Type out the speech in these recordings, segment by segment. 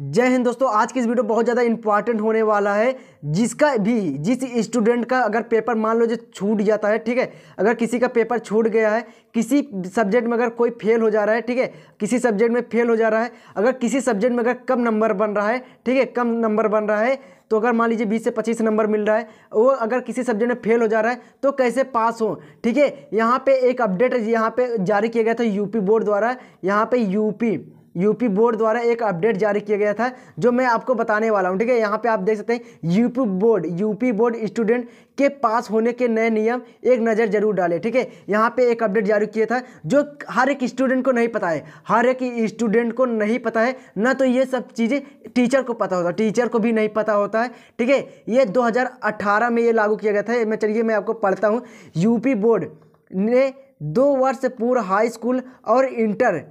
जय हिंद दोस्तों आज की इस वीडियो बहुत ज़्यादा इंपॉर्टेंट होने वाला है जिसका भी जिस स्टूडेंट का अगर पेपर मान लो जो छूट जाता है ठीक है अगर किसी का पेपर छूट गया है किसी सब्जेक्ट में अगर कोई फेल हो जा रहा है ठीक है किसी सब्जेक्ट में फेल हो जा रहा है अगर किसी सब्जेक्ट में अगर कम नंबर बन रहा है ठीक है कम नंबर बन रहा है तो अगर मान लीजिए बीस से पच्चीस नंबर मिल रहा है वो अगर किसी सब्जेक्ट में फेल हो जा रहा है तो कैसे पास हो ठीक है यहाँ पे एक अपडेट यहाँ पे जारी किया गया था यूपी बोर्ड द्वारा यहाँ पे यूपी यूपी बोर्ड द्वारा एक अपडेट जारी किया गया था जो मैं आपको बताने वाला हूँ ठीक है यहाँ पे आप देख सकते हैं UP board UP board student के पास होने के नए नियम एक नज़र जरूर डालें ठीक है यहाँ पे एक अपडेट जारी किया था जो हर एक स्टूडेंट को नहीं पता है हर एक स्टूडेंट को नहीं पता है ना तो ये सब चीज़ें टीचर को पता होता टीचर को भी नहीं पता होता है ठीक है ये दो में ये लागू किया गया था मैं चलिए मैं आपको पढ़ता हूँ यूपी बोर्ड ने दो वर्ष पूर्व हाई स्कूल और इंटर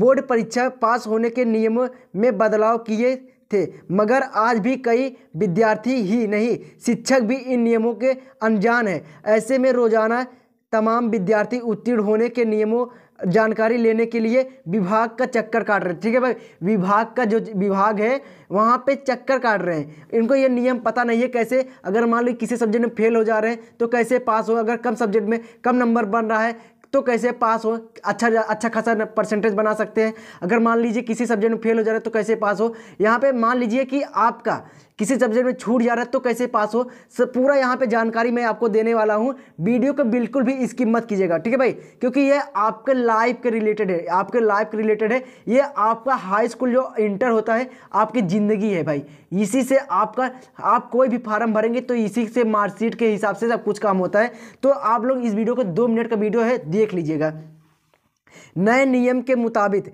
बोर्ड परीक्षा पास होने के नियमों में बदलाव किए थे मगर आज भी कई विद्यार्थी ही नहीं शिक्षक भी इन नियमों के अनजान हैं ऐसे में रोज़ाना तमाम विद्यार्थी उत्तीर्ण होने के नियमों जानकारी लेने के लिए विभाग का चक्कर काट रहे हैं ठीक है भाई विभाग का जो विभाग है वहाँ पे चक्कर काट रहे हैं इनको ये नियम पता नहीं है कैसे अगर मान लो किसी सब्जेक्ट में फेल हो जा रहे हैं तो कैसे पास हो अगर कम सब्जेक्ट में कम नंबर बन रहा है तो कैसे पास हो अच्छा अच्छा खासा परसेंटेज बना सकते हैं अगर मान लीजिए किसी सब्जेक्ट में फेल हो जा रहा है तो कैसे पास हो यहाँ पर मान लीजिए कि आपका किसी सब्जेक्ट में छूट जा रहा है तो कैसे पास हो सब पूरा यहाँ पे जानकारी मैं आपको देने वाला हूँ वीडियो को बिल्कुल भी इसकी मत कीजिएगा ठीक है भाई क्योंकि ये आपके लाइफ के रिलेटेड है आपके लाइफ के रिलेटेड है ये आपका हाई स्कूल जो इंटर होता है आपकी ज़िंदगी है भाई इसी से आपका आप कोई भी फार्म भरेंगे तो इसी से मार्कशीट के हिसाब से सब कुछ काम होता है तो आप लोग इस वीडियो को दो मिनट का वीडियो है देख लीजिएगा नए नियम के मुताबिक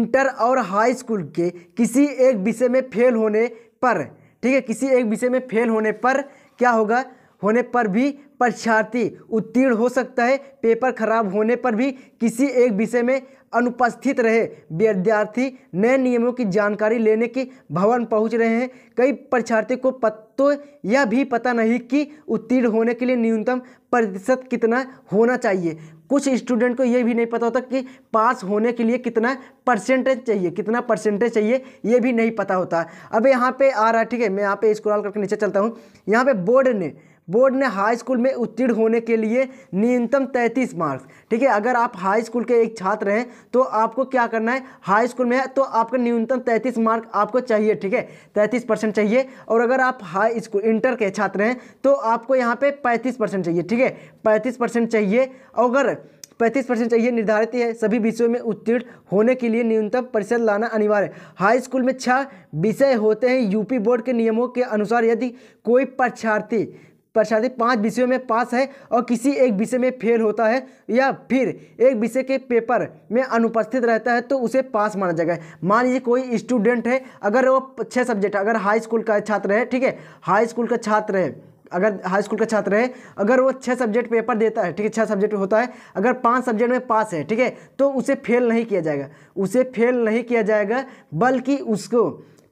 इंटर और हाई स्कूल के किसी एक विषय में फेल होने पर ठीक है किसी एक विषय में फेल होने पर क्या होगा होने पर भी परीक्षार्थी उत्तीर्ण हो सकता है पेपर खराब होने पर भी किसी एक विषय में अनुपस्थित रहे विद्यार्थी नए नियमों की जानकारी लेने की भवन पहुंच रहे हैं कई परीक्षार्थी को पत्तों यह भी पता नहीं कि उत्तीर्ण होने के लिए न्यूनतम प्रतिशत कितना होना चाहिए कुछ स्टूडेंट को यह भी नहीं पता होता कि पास होने के लिए कितना परसेंटेज चाहिए कितना परसेंटेज चाहिए यह भी नहीं पता होता अब यहाँ पे आ रहा है ठीक है मैं यहाँ पे स्क्रॉल करके नीचे चलता हूँ यहाँ पे बोर्ड ने बोर्ड ने हाई स्कूल में उत्तीर्ण होने के लिए न्यूनतम तैंतीस मार्क्स ठीक है अगर आप हाई स्कूल के एक छात्र हैं तो आपको क्या करना है हाई स्कूल में है तो आपका न्यूनतम तैंतीस मार्क आपको चाहिए ठीक है तैंतीस परसेंट चाहिए और अगर आप हाई स्कूल इंटर के छात्र हैं तो आपको यहाँ पे पैंतीस परसेंट चाहिए ठीक है पैंतीस परसेंट चाहिए अगर पैंतीस परसेंट चाहिए निर्धारित है सभी विषयों में उत्तीर्ण होने के लिए न्यूनतम परिषद लाना अनिवार्य हाई स्कूल में छः विषय होते हैं यूपी बोर्ड के नियमों के अनुसार यदि कोई परीक्षार्थी परीक्षार्थी पाँच विषयों में पास है और किसी एक विषय में फेल होता है या फिर एक विषय के पेपर में अनुपस्थित रहता है तो उसे पास माना जाएगा मान लीजिए कोई स्टूडेंट है अगर वो छः सब्जेक्ट अगर हाई स्कूल का छात्र है ठीक है हाई स्कूल का छात्र है अगर हाई स्कूल का छात्र है अगर वो छः सब्जेक्ट पेपर देता है ठीक है छः सब्जेक्ट होता है अगर पांच सब्जेक्ट में पास है ठीक है तो उसे फेल नहीं किया जाएगा उसे फेल नहीं किया जाएगा बल्कि उसको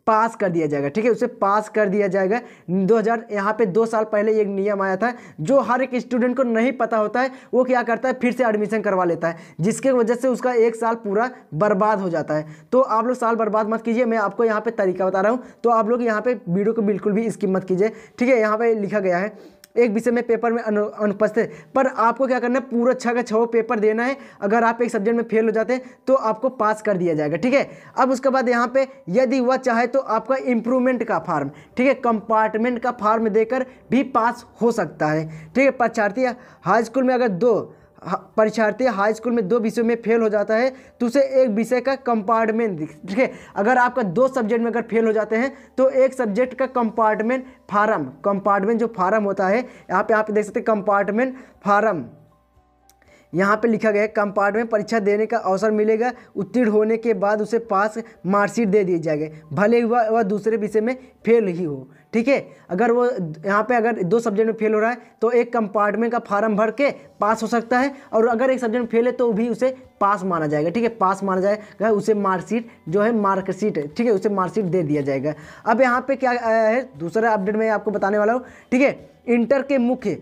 पास कर दिया जाएगा ठीक है उसे पास कर दिया जाएगा 2000 यहाँ पे दो साल पहले एक नियम आया था जो हर एक स्टूडेंट को नहीं पता होता है वो क्या करता है फिर से एडमिशन करवा लेता है जिसके वजह से उसका एक साल पूरा बर्बाद हो जाता है तो आप लोग साल बर्बाद मत कीजिए मैं आपको यहाँ पर तरीका बता रहा हूँ तो आप लोग यहाँ पर वीडियो को बिल्कुल भी स्किप मत कीजिए ठीक है यहाँ पर लिखा गया है एक विषय में पेपर में अनुपस्थित पर आपको क्या करना है पूरा छः का छः पेपर देना है अगर आप एक सब्जेक्ट में फेल हो जाते हैं तो आपको पास कर दिया जाएगा ठीक है अब उसके बाद यहाँ पे यदि वह चाहे तो आपका इम्प्रूवमेंट का फार्म ठीक है कंपार्टमेंट का फार्म देकर भी पास हो सकता है ठीक है परीक्षार्थी हाई स्कूल में अगर दो परीक्षार्थी हाई स्कूल में दो विषयों में फेल हो जाता है तो उसे एक विषय का कंपार्टमेंट ठीक है अगर आपका दो सब्जेक्ट में अगर फेल हो जाते हैं तो एक सब्जेक्ट का कंपार्टमेंट फार्म कंपार्टमेंट जो फार्म होता है यहाँ पे आप देख सकते हैं कंपार्टमेंट फार्म यहाँ पे लिखा गया है कंपार्टमेंट परीक्षा देने का अवसर मिलेगा उत्तीर्ण होने के बाद उसे पास मार्कशीट दे दी जाएगी भले हुआ वह दूसरे विषय में फेल ही हो ठीक है अगर वो यहाँ पे अगर दो सब्जेक्ट में फेल हो रहा है तो एक कंपार्टमेंट का फार्म भर के पास हो सकता है और अगर एक सब्जेक्ट में फेल है तो भी उसे पास माना जाएगा ठीक है पास माना जाएगा उसे मार्कशीट जो है मार्कशीट ठीक है उसे मार्कशीट दे दिया जाएगा अब यहाँ पर क्या है दूसरा अपडेट मैं आपको बताने वाला हूँ ठीक है इंटर के मुख्य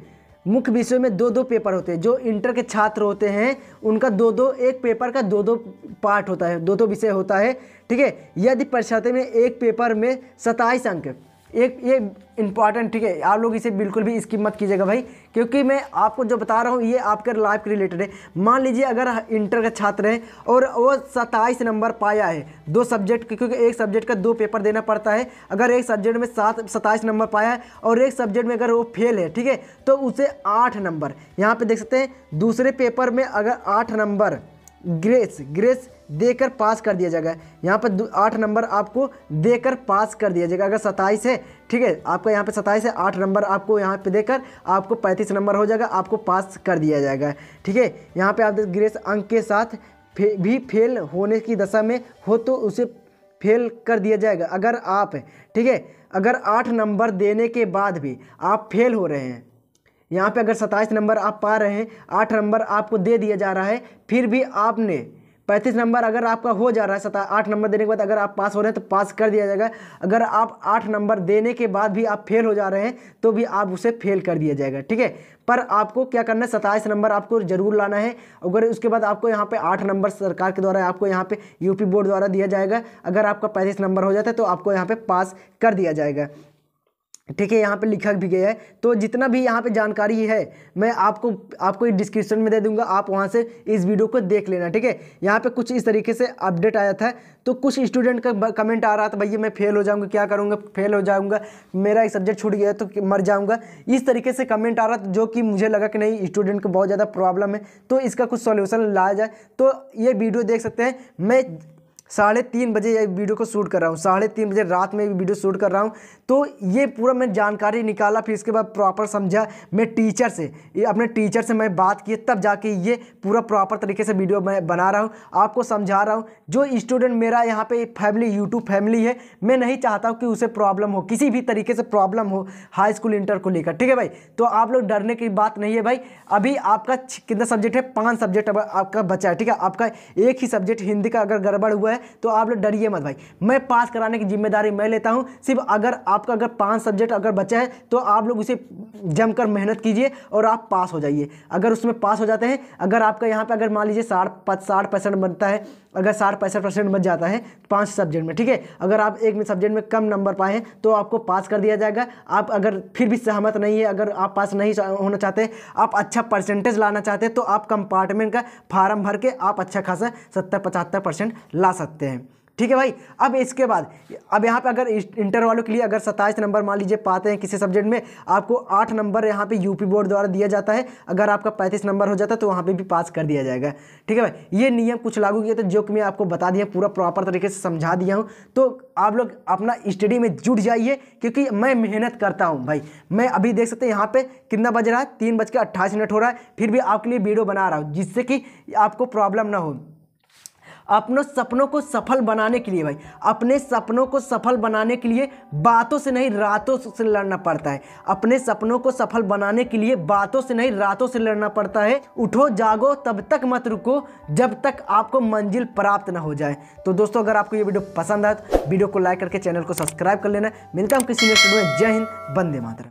मुख्य विषय में दो दो पेपर होते हैं जो इंटर के छात्र होते हैं उनका दो दो एक पेपर का दो दो पार्ट होता है दो दो विषय होता है ठीक है यदि परीक्षाते में एक पेपर में सत्ताईस अंक एक ये इंपॉर्टेंट ठीक है आप लोग इसे बिल्कुल भी इसकी मत कीजिएगा भाई क्योंकि मैं आपको जो बता रहा हूँ ये आपके लाइफ के रिलेटेड है मान लीजिए अगर इंटर का छात्र है और वो सत्ताईस नंबर पाया है दो सब्जेक्ट क्योंकि एक सब्जेक्ट का दो पेपर देना पड़ता है अगर एक सब्जेक्ट में सात सत्ताईस नंबर पाया है और एक सब्जेक्ट में अगर वो फेल है ठीक है तो उसे आठ नंबर यहाँ पर देख सकते हैं दूसरे पेपर में अगर आठ नंबर ग्रेस ग्रेस देकर पास कर दिया जाएगा यहाँ पर आठ नंबर आपको देकर पास कर दिया जाएगा अगर सत्ताईस है ठीक है आपका यहाँ पे सत्ताईस है आठ नंबर आपको यहाँ पे देकर आपको पैंतीस नंबर हो जाएगा आपको पास कर दिया जाएगा ठीक है यहाँ पे आप ग्रेस अंक के साथ फे, भी फेल होने की दशा में हो तो उसे फेल कर दिया जाएगा अगर आप ठीक है अगर आठ नंबर देने के बाद भी आप फेल हो रहे हैं यहाँ पे अगर सत्ताईस नंबर आप पा रहे हैं आठ नंबर आपको दे दिया जा रहा है फिर भी आपने पैंतीस नंबर अगर आपका हो जा रहा है सता आठ नंबर देने के बाद अगर आप पास हो रहे हैं तो पास कर दिया जाएगा अगर आप आठ नंबर देने के बाद भी आप फेल हो जा रहे हैं तो भी आप उसे फेल कर दिया जाएगा ठीक है पर आपको क्या करना है सताईस नंबर आपको जरूर लाना है अगर उसके बाद आपको यहाँ पे आठ नंबर सरकार के द्वारा आपको यहाँ पे यूपी बोर्ड द्वारा दिया जाएगा अगर आपका पैंतीस नंबर हो जाता है तो आपको यहाँ पे पास कर दिया जाएगा ठीक है यहाँ पे लिखा भी गया है तो जितना भी यहाँ पे जानकारी है मैं आपको आपको डिस्क्रिप्शन में दे दूंगा आप वहाँ से इस वीडियो को देख लेना ठीक है यहाँ पे कुछ इस तरीके से अपडेट आया था तो कुछ स्टूडेंट का कमेंट आ रहा था भैया मैं फेल हो जाऊँगा क्या करूँगा फेल हो जाऊँगा मेरा एक सब्जेक्ट छूट गया तो मर जाऊँगा इस तरीके से कमेंट आ रहा था जो कि मुझे लगा कि नहीं स्टूडेंट को बहुत ज़्यादा प्रॉब्लम है तो इसका कुछ सोल्यूशन लाया जाए तो ये वीडियो देख सकते हैं मैं साढ़े तीन बजे ये वीडियो को शूट कर रहा हूँ साढ़े तीन बजे रात में भी वीडियो शूट कर रहा हूँ तो ये पूरा मैं जानकारी निकाला फिर इसके बाद प्रॉपर समझा मैं टीचर से अपने टीचर से मैं बात की तब जाके ये पूरा प्रॉपर तरीके से वीडियो मैं बना रहा हूँ आपको समझा रहा हूँ जो स्टूडेंट मेरा यहाँ पर फैमिली यूट्यूब फैमिली है मैं नहीं चाहता हूँ कि उसे प्रॉब्लम हो किसी भी तरीके से प्रॉब्लम हो हाई स्कूल इंटर को लेकर ठीक है भाई तो आप लोग डरने की बात नहीं है भाई अभी आपका कितना सब्जेक्ट है पाँच सब्जेक्ट आपका बचा है ठीक है आपका एक ही सब्जेक्ट हिंदी का अगर गड़बड़ हुआ है तो आप लोग डरिए मत भाई मैं पास कराने की जिम्मेदारी मैं लेता हूँ सिर्फ अगर आपका अगर पाँच सब्जेक्ट अगर बचा है तो आप लोग उसे जमकर मेहनत कीजिए और आप पास हो जाइए अगर उसमें पास हो जाते हैं अगर आपका यहाँ पर अगर मान लीजिए साठ साठ परसेंट बनता है अगर साठ पैंसठ परसेंट बच जाता है तो पाँच सब्जेक्ट में ठीक है अगर आप एक में सब्जेक्ट में कम नंबर पाए तो आपको पास कर दिया जाएगा आप अगर फिर भी सहमत नहीं है अगर आप पास नहीं होना चाहते आप अच्छा परसेंटेज लाना चाहते हैं तो आप कंपार्टमेंट का फार्म भर के आप अच्छा खासा सत्तर पचहत्तर परसेंट ला सकते हैं ठीक है भाई अब इसके बाद अब यहाँ पे अगर इंटर वालों के लिए अगर सत्ताईस नंबर मान लीजिए पाते हैं किसी सब्जेक्ट में आपको आठ नंबर यहाँ पे यूपी बोर्ड द्वारा दिया जाता है अगर आपका पैंतीस नंबर हो जाता है तो वहाँ पे भी पास कर दिया जाएगा ठीक है भाई ये नियम कुछ लागू किया तो जो कि मैं आपको बता दिया पूरा प्रॉपर तरीके से समझा दिया हूँ तो आप लोग अपना स्टडी में जुट जाइए क्योंकि मैं मेहनत करता हूँ भाई मैं अभी देख सकते हैं यहाँ पर कितना बज रहा है तीन बज के अट्ठाईस मिनट हो रहा है फिर भी आपके लिए वीडियो बना रहा हूँ जिससे कि आपको प्रॉब्लम ना हो अपने सपनों को सफल बनाने के लिए भाई अपने सपनों को सफल बनाने के लिए बातों से नहीं रातों से लड़ना पड़ता है अपने सपनों को सफल बनाने के लिए बातों से नहीं रातों से लड़ना पड़ता है उठो जागो तब तक मत रुको जब तक आपको मंजिल प्राप्त ना हो जाए तो दोस्तों अगर आपको ये वीडियो पसंद आए तो वीडियो को लाइक करके चैनल को सब्सक्राइब कर लेना मिलता हम किसी नेक्स्ट में जय हिंद बंदे मात्र